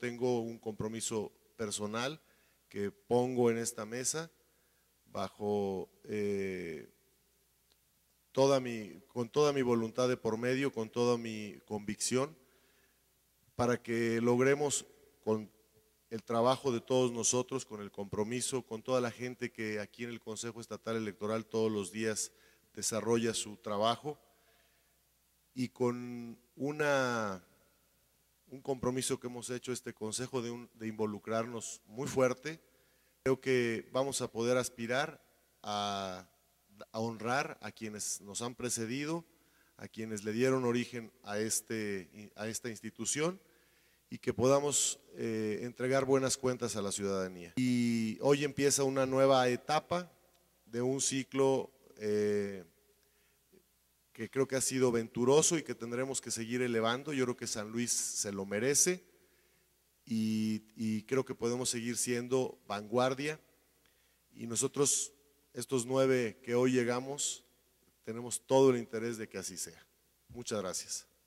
tengo un compromiso personal que pongo en esta mesa bajo eh, toda mi, con toda mi voluntad de por medio, con toda mi convicción, para que logremos con el trabajo de todos nosotros, con el compromiso, con toda la gente que aquí en el Consejo Estatal Electoral todos los días desarrolla su trabajo y con una compromiso que hemos hecho este consejo de, involucrarnos muy fuerte. Creo que vamos a poder aspirar a, honrar a quienes nos han precedido, a quienes le dieron origen a, este, a esta institución y que podamos eh, entregar buenas cuentas a la ciudadanía. Y hoy empieza una nueva etapa de un ciclo eh, que creo que ha sido venturoso y que tendremos que seguir elevando. Yo creo que San Luis se lo merece y, y creo que podemos seguir siendo vanguardia. Y nosotros, estos nueve que hoy llegamos, tenemos todo el interés de que así sea. Muchas gracias.